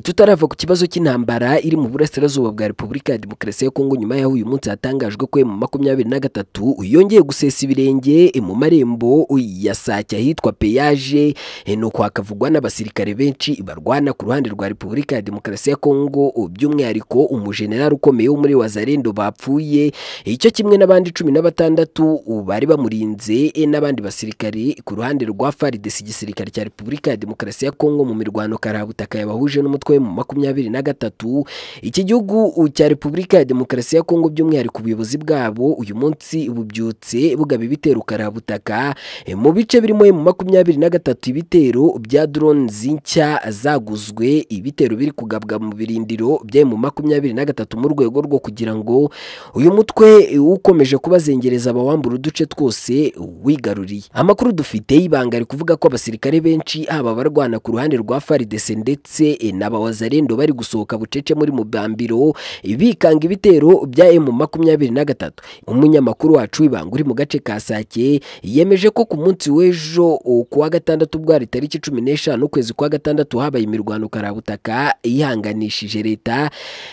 tutarava ku kibazo cy'intambara iri mu burasirazuba bwa repubulika ya demokarasi ya kongo nyuma y'aho uyu munsi hatangajwe ko mu makumyabiri na gatatu yongeye gusesa ibirenge mu marembo ya sake ahitwa peyaje eh, nuko hakavugwa n'abasirikare benshi barwana ku ruhande rwa repubulika ya demokarasi ya kongo by'umwihariko umujenerali ukomeye wo muri wazarendo bapfuye icyo kimwe n'abandi cumi na batandatu bari bamurinze eh, n'abandi basirikare ku ruhande rwa faridesi igisirikare cya repubulika ya demokarasi ya kongo mu mirwano karabutaka yabahuje n'umutwe umutwe mu makumyabiri na gatatu iki gihugu cya repubulika ya demokarasi ya kongo by'umwihariko ubuyobozi bwabo uyu munsi bubyutse bugaba ibitero karabutaka eh, mu bice birimo mu makumyabiri na gatatu ibitero bya drone nshya zaguzwe ibitero biri kugabwa mu birindiro bya mu makumyabiri na gatatu mu rwego rwo kugira ngo uyu mutwe ukomeje kubazengereza abawambura uduce twose wigaruriye amakuru dufite y'ibanga ari kuvuga ko abasirikare benshi haba abarwana ku ruhande rwa FARDC ndetse eh, na aba wazarendo bari gusohoka bucece muri mubambiro bikanga ibitero bya emu makumyabiri na gatatu umunyamakuru wacu w'ibanga uri mu gace ka sake yemeje ko ku munsi w'ejo ku wa gatandatu bwari tariki cumi n'eshanu ukwezi kwa gatandatu habaye imirwano karabutaka yihanganishije leta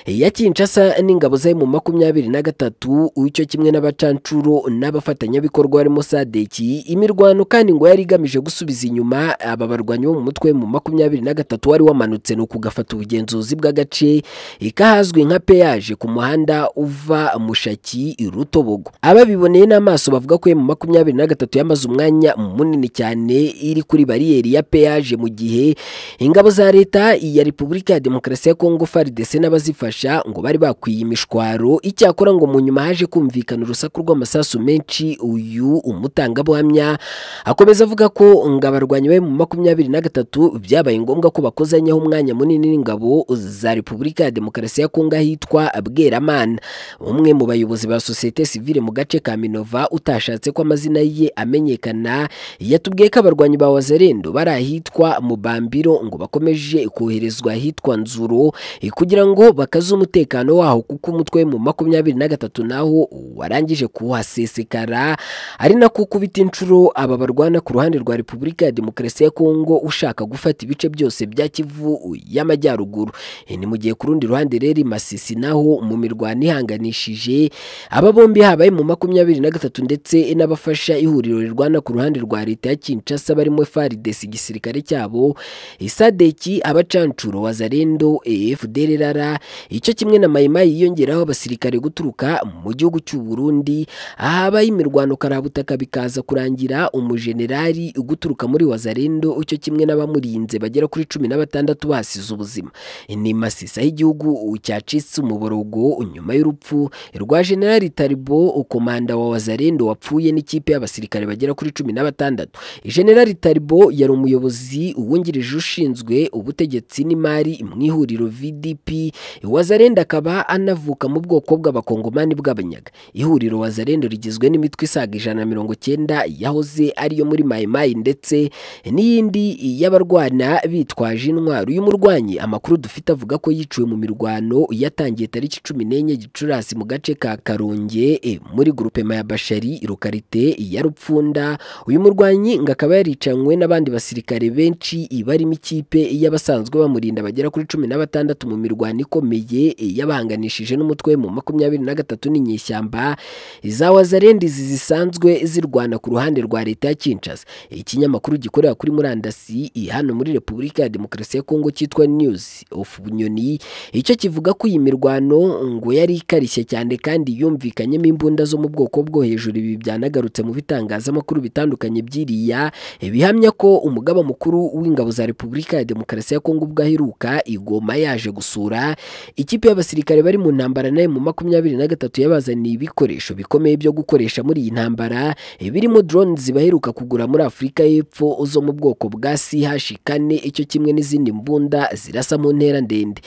ya kinshasa n'ingabo za emu makumyabiri na gatatu icyo kimwe n'abacancuro n'abafatanyabikorwa barimo sadeki imirwano kandi ngo yari igamije gusubiza inyuma aba barwanyi bo mu mutwe mu makumyabiri na gatatu wari wamanutse ni ukuga igafata ubugenzuzi bw'agace ikahazwi nka peyaje ku muhanda uva mushaki rutobogo ababiboneye n'amaso bavuga ko mu makumyabiri na gatatu yamaze umwanya munini cyane iri kuri bariyeri ya peyaje mu gihe ingabo za leta iya repubulika ya demokarasi ya kongo faridese n'abazifasha ngo bari bakwiye imishwaro icyakora ngo mu nyuma haje kumvikana urusaku rw'amasasu menshi uyu umutangabuhamya akomeza avuga ko ngo abarwanyi be mu makumyabiri na gatatu byabaye ngombwa ko bakozanyeho umwanya munini n'ingabo za repubulika ya demokarasi ya kongo ahitwa bweramana umwe mu bayobozi ba sosiyete sivile mu gace ka minova utashatse ko amazina ye amenyekana yatubwiye ko abarwanyi ba wazerendo bari ahitwa mu bambiro ngo bakomeje koherezwa ahitwa nzuro kugira ngo bakaze umutekano waho kuko umutwe mu makumyabiri na gatatu naho warangije kuhasesekara ari nako kubita inshuro aba barwana ku ruhande rwa repubulika ya demokarasi ya kongo ushaka gufata ibice byose bya kivu y'amajyaruguru eh, ni mu gihe ku rundi ruhande rero masisi naho mu mirwano ihanganishije aba bombi habaye mu makumyabiri na gatatu ndetse n'abafasha ihuriro rirwana ku ruhande rwa leta ya Kinshasa barimo FARDC e igisirikare cyabo isadeki eh, abacancuro wazarendo efudere eh, rara icyo kimwe na mayimayi yiyongeraho abasirikare guturuka mu gihugu cy'u Burundi ahabaye imirwano karabutaka bikaza kurangira umujenerali uguturuka muri wazarendo icyo kimwe n'abamurinze bagera kuri cumi na batandatu basize kubuza ubuzima ni masisa y'igihugu cyacitse umuborogo nyuma y'urupfu rwa generali taribo komanda wa wazarendo wapfuye n'ikipe y'abasirikare bagera kuri cumi na batandatu generali taribo yari umuyobozi uwungirije ushinzwe ubutegetsi n'imari mu ihuriro vdp wazarendo akaba anavuka mu bwoko bw'abakongomani bw'abanyaga ihuriro wazarendo rigizwe n'imitwe isaga ijana na mirongo cyenda yahoze ariyo muri mayimayi ndetse n'iyindi y'abarwana bitwaje intwaro uyu murwayi kanyuranye amakuru dufite avuga ko yiciwe mu mirwano yatangiye tariki cumi n'enye gicurasi mu gace ka karonge eh, muri gurupema ya bashari irukarite ya rupfunda uyu murwanyi ngo akaba yaricanywe n'abandi basirikare benshi eh, barimo ikipe y'abasanzwe bamurinda bagera kuri cumi na batandatu mu mirwano ikomeye eh, yabanganishije n'umutwe mu makumyabiri na gatatu n'inyeshyamba za wazarendizi zisanzwe zirwana ku ruhande rwa leta ya Kinshasa ikinyamakuru gikorera kuri murandasi hano muri Repubulika ya Demokarasi ya Kongo cyitwa News of Bunyoni icyo kivuga ko iyi mirwano ngo yari ikarishye cyane kandi yumvikanyemo imbunda zo mu bwoko bwo hejuru ibi byanagarutse mu bitangazamakuru bitandukanye by'iriya bihamya ko umugaba mukuru w'ingabo za Repubulika ya Demokarasi ya Kongo ubwo aheruka igoma yaje gusura ikipe y'abasirikare bari mu ntambara nayo mu makumyabiri na gatatu yabazaniye ibikoresho bikomeye byo gukoresha muri iyi ntambara birimo drone zibaheruka kugura muri Afurika y'Epfo zo mu bwoko bwa CH kane icyo kimwe n'izindi mbunda zirasa mu ntera ndende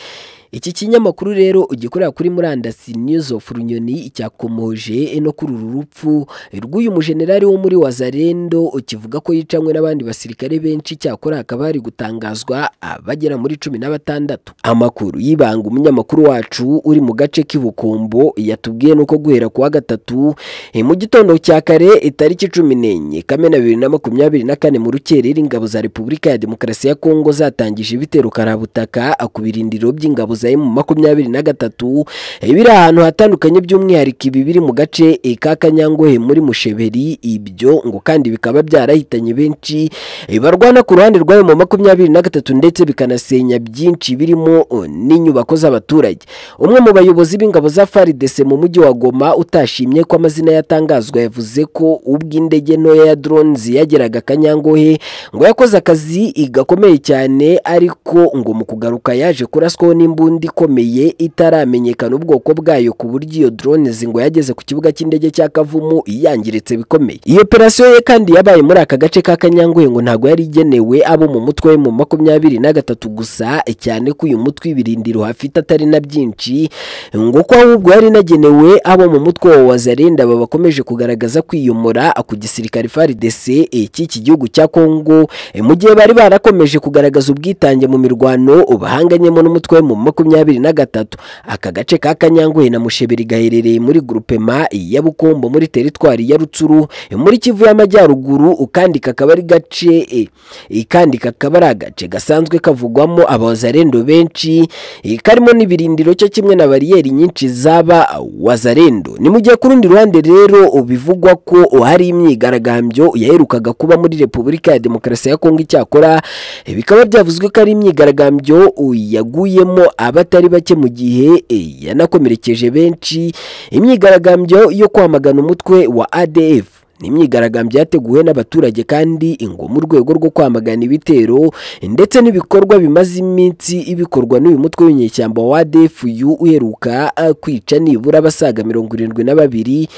iki kinyamakuru rero gikorera kuri murandasi news of runyoni cyakomoje no kuri uru rupfu rw'uyu mujenerali wo muri wazarendo kivuga ko yicanywe n'abandi basirikare benshi cyakora hakaba hari gutangazwa abagera ah, muri cumi na batandatu amakuru y'ibanga umunyamakuru wacu uri mu gace k'ibukombo yatubwiye nuko guhera kuwa gatatu eh, mu gitondo cya kare itariki cumi n'enye kamena bibiri na makumyabiri na kane mu rukerera ingabo za repubulika ya demokarasi ya kongo zatangije ibitero karabutaka ku birindiro by'ingabo za emu makumyabiri na gatatu eh, biri ahantu hatandukanye by'umwihariko ibi biri mu gace eh, ka kanyangohe muri musheberi ibyo ngo kandi bikaba byarahitanye benshi eh, barwana ku ruhande rw'ayo mu makumyabiri na gatatu ndetse bikanasenya byinshi birimo oh, n'inyubako z'abaturage umwe mu bayobozi b'ingabo za faridese mu mujyi wa goma utashimye ko amazina yatangazwa yavuze ko ubw'indege ntoya ya drone yageraga akanyangohe ngo yakoze akazi gakomeye cyane ariko ngo mu kugaruka yaje kuraswaho n'imbunda n'indi ikomeye itaramenyekana ubwoko bwayo ku buryo iyo drone ngo yageze ku kibuga cy'indege cya kavumu yangiritse bikomeye iyo operasiyo ye kandi yabaye muri aka gace ka kanyangwe ngo ntabwo yari igenewe abo mu mutwe mu makumyabiri na gatatu gusa cyane ko uyu mutwe ibirindiro hafite atari na byinshi ngo ko ahubwo yari inagenewe abo mu mutwe wa wazarenda aba bakomeje kugaragaza kwiyomora ku gisirikare FARDC eh, cy'iki gihugu cya Kongo eh, mu gihe bari barakomeje kugaragaza ubwitange mu mirwano bahanganyemo n'umutwe mu makumyabiri makumyabiri na gatatu aka gace ka kanyanguhe na musheberi gaherereye muri gurupe ma ya bukombo muri teritwari ya rutsuru muri kivu y'amajyaruguru kandi kakaba ari gace eh, kandi kakaba ari agace gasanzwe kavugwamo abazarendo benshi eh, karimo n'ibirindiro cyo kimwe na bariyeri nyinshi zaba wazarendo ni mu gihe ku rundi ruhande rero bivugwa ko hari imyigaragambyo yaherukaga kuba muri repubulika ya demokarasi ya kongo icyakora eh, bikaba byavuzwe ko ari imyigaragambyo yaguyemo abatari bake mu gihe eh, yanakomerekeje benshi imyigaragambyo yo kwamagana umutwe wa ADF ni imyigaragambyo yateguwe n'abaturage kandi ngo mu rwego rwo kwamagana ibitero ndetse n'ibikorwa bimaze iminsi bikorwa n'uyu mutwe w'inyeshyamba wa ADF uyu uheruka eh, kwica nibura abasaga mirongo irindwi na babiri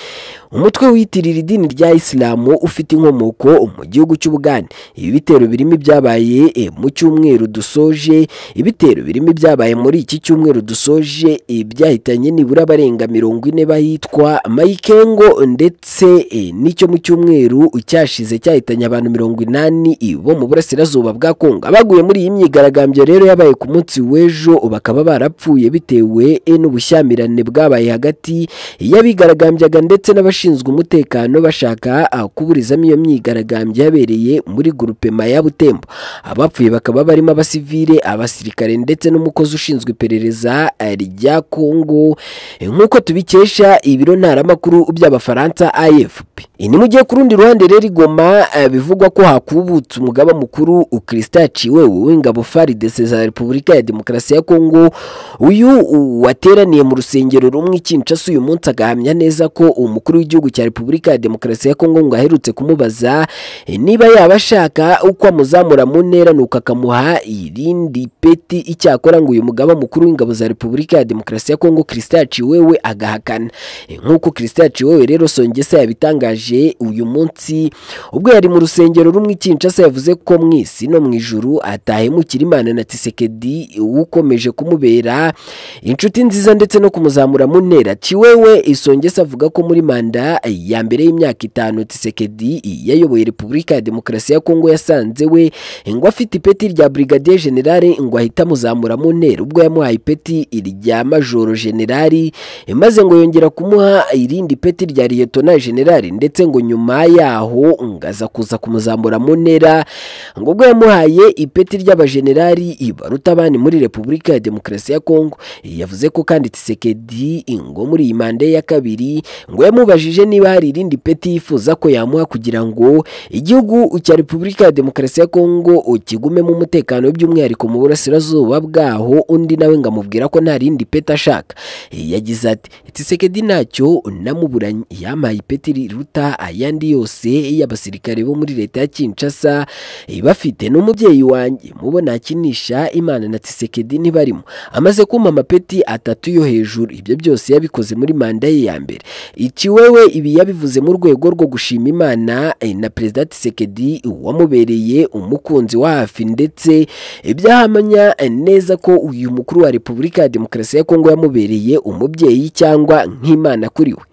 umutwe wiyitirira idini rya isilamu ufite inkomoko mu gihugu cy'ubugande ibi bitero birimo ibyabaye eh, mu cyumweru dusoje ibitero birimo ibyabaye muri iki cyumweru dusoje ibyahitanye eh, nibura abarenga mirongo ine bahitwa mayikengo ndetse eh, n'icyo mu cyumweru cyashize cyahitanye abantu mirongo inani bo mu burasirazuba bwa kongo abaguye muri iyi myigaragambyo rero yabaye ku munsi w'ejo bakaba barapfuye bitewe n'ubushyamirane bwabaye hagati y'abigaragambyaga ndetse n'abashinzwe abashinzwe umutekano bashaka ah, kuburizamo iyo myigaragambyo yabereye muri Gurupema ya Butembo abapfuye bakaba barimo abasivile abasirikare ndetse n'umukozi ushinzwe iperereza ah, rya Kongo eh, nk'uko tubikesha ibiro ntaramakuru by'abafaransa AFP eh, ni mu gihe ku rundi ruhande rero igoma eh, bivugwa ko hakubutse umugaba mukuru Christa Chiwewe w'ingabo FARDC za Repubulika ya Demokarasi ya Kongo uyu wateraniye mu rusengero rumwe i uyu munsi agahamya neza ko umukuru w'igihugu w'igihugu cya repubulika ya demokarasi ya kongo ngo aherutse kumubaza eh, niba yaba ashaka uko amuzamura mu ntera nuko akamuha irindi peti icyakora ngo uyu mugaba mukuru w'ingabo za repubulika ya demokarasi ya kongo christian ciwewe agahakana eh, nk'uko christian ciwewe rero songesa yabitangaje uyu munsi ubwo yari mu rusengero rumwe ikinshasa yavuze ko mu isi no mu ijuru atahemukira imana na tisekedi ukomeje kumubera inshuti nziza ndetse no kumuzamura mu ntera ciwewe isongesa avuga ko muri manda Injyana eh, ya mbere y'imyaka itanu tisekedi eh, yayoboye Repubulika ya Demokarasi ya Kongo yasanze we eh, ngo afite ipeti rya Brigadier Generale ngo ahita amuzamura mu ntera ubwo yamuhaye ipeti irya Majoro General maze ngo yongera kumuha irindi peti rya Lieutenant General ndetse ngo nyuma yaho ngaza kuza kumuzamura mu ntera ngo ubwo yamuhaye ipeti ry'abajenerali baruta abandi muri Repubulika ya Demokarasi ya Kongo yavuze ko kandi tisekedi ngo muri iyi manda ya kabiri ngo yamubajije yamubajije niba hari irindi peti yifuza ko yamuha kugira ngo igihugu cya repubulika ya demokarasi ya kongo kigumemo umutekano by'umwihariko mu burasirazuba bwaho undi nawe ngo amubwira ko nta rindi peti ashaka yagize ati itisekedi ntacyo namuburanye yampaye ipeti riruta ayandi yose y'abasirikare bo muri leta ya kinshasa bafite n'umubyeyi wanjye mubona akinisha imana na tisekedi ntibarimo amaze kumpa amapeti atatu yo hejuru ibyo byose yabikoze muri manda ye ya mbere iki we ibi yabivuze mu rwego rwo gushima imana eh, na perezida tisekedi wamubereye umukunzi wa hafi ndetse eh, byahamanya eh, neza ko uyu mukuru wa repubulika ya demokarasi ya kongo yamubereye umubyeyi cyangwa nk'imana kuri we